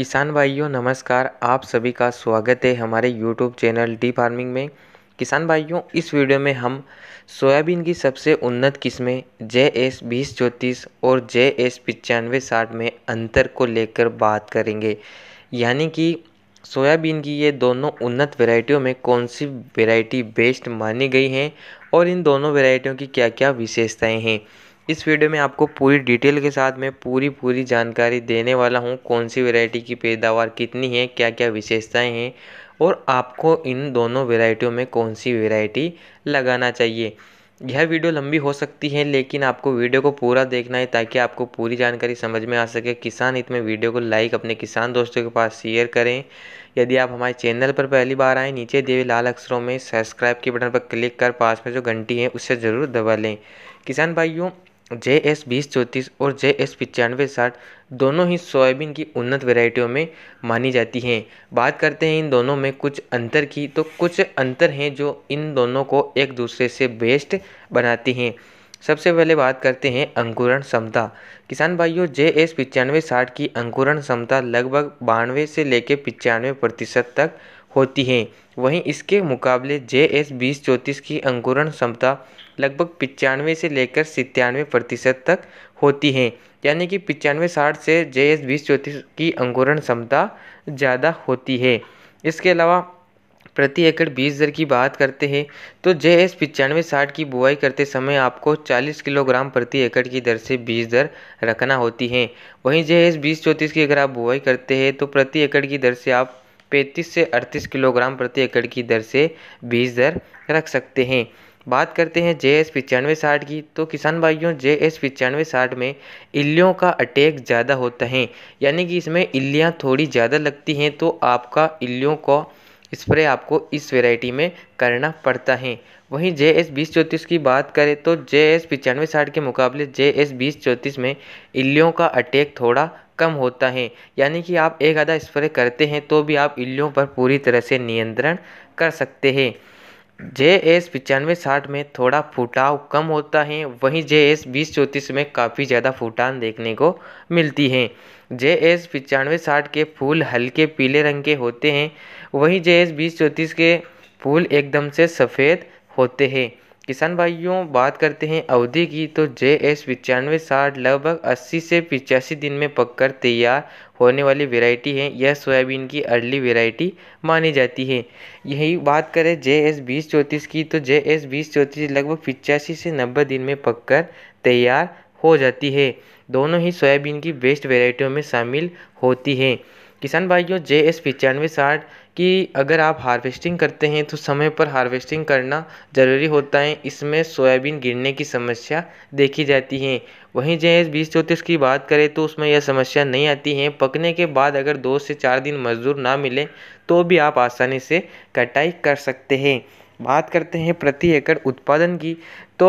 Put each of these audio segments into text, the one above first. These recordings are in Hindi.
किसान भाइयों नमस्कार आप सभी का स्वागत है हमारे YouTube चैनल डी फार्मिंग में किसान भाइयों इस वीडियो में हम सोयाबीन की सबसे उन्नत किस्में जे एस बीस चौंतीस और जे एस पचानवे साठ में अंतर को लेकर बात करेंगे यानी कि सोयाबीन की ये दोनों उन्नत वेराइटियों में कौन सी वेराइटी बेस्ट मानी गई हैं और इन दोनों वेराइटियों की क्या क्या विशेषताएँ हैं इस वीडियो में आपको पूरी डिटेल के साथ मैं पूरी पूरी जानकारी देने वाला हूँ कौन सी वेरायटी की पैदावार कितनी है क्या क्या विशेषताएँ हैं और आपको इन दोनों वेराइटियों में कौन सी वेराइटी लगाना चाहिए यह वीडियो लंबी हो सकती है लेकिन आपको वीडियो को पूरा देखना है ताकि आपको पूरी जानकारी समझ में आ सके किसान हित में वीडियो को लाइक अपने किसान दोस्तों के पास शेयर करें यदि आप हमारे चैनल पर पहली बार आएँ नीचे देवी लाल अक्षरों में सब्सक्राइब के बटन पर क्लिक कर पास में जो घंटी है उससे ज़रूर दबा लें किसान भाइयों जे एस बीस चौंतीस और जे एस पचानवे साठ दोनों ही सोयाबीन की उन्नत वेराइटियों में मानी जाती हैं बात करते हैं इन दोनों में कुछ अंतर की तो कुछ अंतर हैं जो इन दोनों को एक दूसरे से बेस्ट बनाती हैं सबसे पहले बात करते हैं अंकुरण क्षमता किसान भाइयों जे एस पचानवे साठ की अंकुरण क्षमता लगभग बानवे से लेकर पचानवे प्रतिशत तक होती हैं वहीं इसके मुकाबले जे एस बीस चौंतीस की अंकुरण क्षमता लगभग पिचानवे से लेकर सितानवे प्रतिशत तक होती हैं यानी कि पिचानवे साठ से जे एस बीस चौंतीस की अंकुरण क्षमता ज़्यादा होती है इसके अलावा प्रति एकड़ बीज दर की बात करते हैं तो जे एस पचानवे साठ की बुआई करते समय आपको 40 किलोग्राम प्रति एकड़ की दर से बीज दर रखना होती है वहीं जे एस बीस चौंतीस की अगर आप बुआई करते हैं तो प्रति एकड़ की दर से आप पैंतीस से अड़तीस किलोग्राम प्रति एकड़ की दर से बीज दर रख सकते हैं बात करते हैं जे एस पचानवे साठ की तो किसान भाइयों जे एस पचानवे साठ में इल्लियों का अटैक ज़्यादा होता है यानी कि इसमें इल्लियाँ थोड़ी ज़्यादा लगती हैं तो आपका इल्लियों को स्प्रे आपको इस वैरायटी में करना पड़ता है वहीं जे एस बीस चौंतीस की बात करें तो जे एस पचानवे साठ के मुकाबले जे एस बीस चौंतीस में इल्लियों का अटैक थोड़ा कम होता है यानी कि आप एक आधा स्प्रे करते हैं तो भी आप इल्लियों पर पूरी तरह से नियंत्रण कर सकते हैं जे एस पचानवे साठ में थोड़ा फुटाव कम होता है वहीं जे एस बीस चौंतीस में काफ़ी ज़्यादा फुटान देखने को मिलती है जे एस पचानवे साठ के फूल हल्के पीले रंग के होते हैं वहीं जे एस बीस चौंतीस के फूल एकदम से सफ़ेद होते हैं किसान भाइयों बात करते हैं अवधि की तो जे एस पचानवे साठ लगभग 80 से पिचासी दिन में पककर तैयार होने वाली वेराइटी है यह सोयाबीन की अर्ली वेराइटी मानी जाती है यही बात करें जे एस बीस चौंतीस की तो जे एस बीस चौंतीस लगभग पिचासी से नब्बे दिन में पककर तैयार हो जाती है दोनों ही सोयाबीन की बेस्ट वेराइटियों में शामिल होती हैं किसान भाइयों जे एस पिचानवे साठ की अगर आप हार्वेस्टिंग करते हैं तो समय पर हार्वेस्टिंग करना ज़रूरी होता है इसमें सोयाबीन गिरने की समस्या देखी जाती है वहीं जे एस बीस चौंतीस की बात करें तो उसमें यह समस्या नहीं आती है पकने के बाद अगर दो से चार दिन मज़दूर ना मिले तो भी आप आसानी से कटाई कर सकते हैं बात करते हैं प्रति एकड़ उत्पादन की तो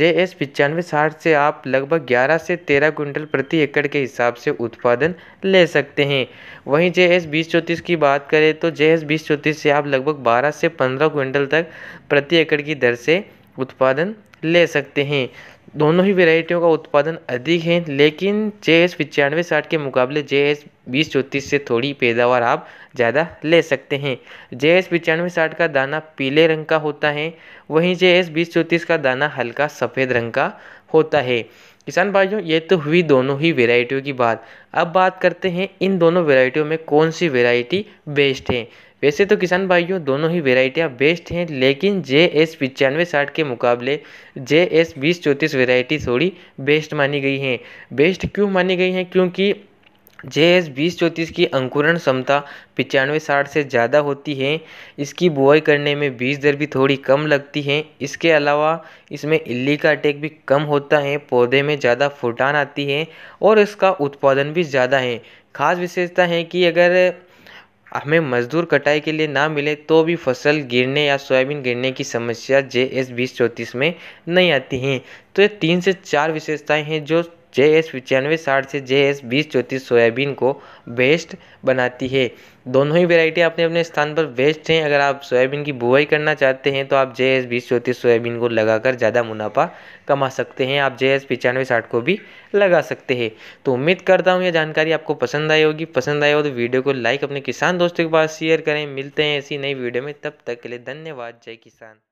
जे एस पचानवे साठ से आप लगभग ग्यारह से तेरह कुंटल प्रति एकड़ के हिसाब से उत्पादन ले सकते हैं वहीं जे एस बीस चौंतीस की बात करें तो जे एस बीस चौंतीस से आप लगभग बारह से पंद्रह कुंटल तक प्रति एकड़ की दर से उत्पादन ले सकते हैं दोनों ही वेराइटियों का उत्पादन अधिक है लेकिन जे एस पचानवे साठ के मुकाबले जे एस बीस चौंतीस से थोड़ी पैदावार आप ज़्यादा ले सकते हैं जे एस पचानवे साठ का दाना पीले रंग का होता है वहीं जे एस बीस चौंतीस का दाना हल्का सफ़ेद रंग का होता है किसान भाइयों ये तो हुई दोनों ही वेराइटियों की बात अब बात करते हैं इन दोनों वेराइटियों में कौन सी वेराइटी बेस्ट है वैसे तो किसान भाइयों दोनों ही वेराइटियाँ बेस्ट हैं लेकिन जे एस पचानवे साठ के मुकाबले जे एस बीस चौंतीस वेराइटी थोड़ी बेस्ट मानी गई हैं बेस्ट क्यों मानी गई हैं क्योंकि जे एस बीस चौंतीस की अंकुरण क्षमता पचानवे साठ से ज़्यादा होती है इसकी बुआई करने में बीज दर भी थोड़ी कम लगती है इसके अलावा इसमें इल्ली का अटैक भी कम होता है पौधे में ज़्यादा फुटान आती है और इसका उत्पादन भी ज़्यादा है खास विशेषता है कि अगर हमें मजदूर कटाई के लिए ना मिले तो भी फसल गिरने या सोयाबीन गिरने की समस्या जे एस बीस चौंतीस में नहीं आती हैं तो ये तीन से चार विशेषताएँ हैं जो जे एस पचानवे साठ से जे एस बीस चौंतीस सोयाबीन को बेस्ट बनाती है दोनों ही वेराइटी अपने अपने स्थान पर बेस्ट हैं अगर आप सोयाबीन की बुआई करना चाहते हैं तो आप जे एस बीस चौंतीस सोयाबीन को लगाकर ज़्यादा मुनाफा कमा सकते हैं आप जे एस पचानवे साठ को भी लगा सकते हैं तो उम्मीद करता हूँ यह जानकारी आपको पसंद आई होगी पसंद आई हो तो वीडियो को लाइक अपने किसान दोस्तों के पास शेयर करें मिलते हैं ऐसी नई वीडियो में तब तक के लिए धन्यवाद जय किसान